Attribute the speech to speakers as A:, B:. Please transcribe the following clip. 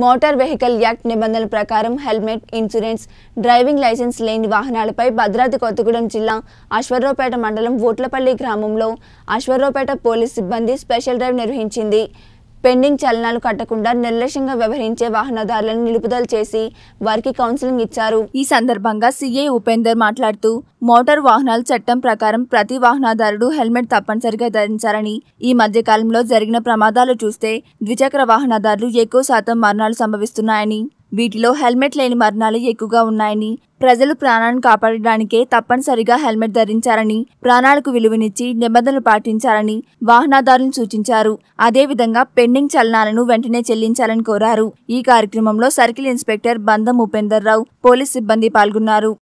A: motor vehicle act నిబంధనల ప్రకారం helmet insurance driving licence లేని వాహనాలపై భద్రాద్రి కొత్తగూడెం జిల్లా అశ్వర్రావుపేట మండలం ఓట్లపల్లి గ్రామంలో అశ్వర్రావుపేట పోలీస్ సిబ్బంది స్పెషల్ డ్రైవ్ నిర్వహించింది పెండింగ్ చలనాలు కట్టకుండా నిర్లక్ష్యంగా వ్యవహరించే వాహనదారులను నిలుపుదల చేసి వారికి కౌన్సిలింగ్ ఇచ్చారు ఈ సందర్భంగా సిఐ ఉపేందర్ మాట్లాడుతూ మోటార్ వాహనాల చట్టం ప్రకారం ప్రతి వాహనదారుడు హెల్మెట్ తప్పనిసరిగా ధరించాలని ఈ మధ్య కాలంలో జరిగిన ప్రమాదాలు చూస్తే ద్విచక్ర వాహనదారులు ఎక్కువ శాతం మరణాలు సంభవిస్తున్నాయని వీటిలో హెల్మెట్ లేని మరణాలు ఎక్కువగా ఉన్నాయని ప్రజలు ప్రాణాలను కాపాడడానికే తప్పనిసరిగా హెల్మెట్ ధరించారని ప్రాణాలకు విలువనిచ్చి నిబంధనలు పాటించాలని వాహనదారులను సూచించారు అదేవిధంగా పెండింగ్ చలనాలను వెంటనే చెల్లించాలని కోరారు ఈ కార్యక్రమంలో సర్కిల్ ఇన్స్పెక్టర్ బంధం ఉపేందర్ రావు పోలీస్ సిబ్బంది పాల్గొన్నారు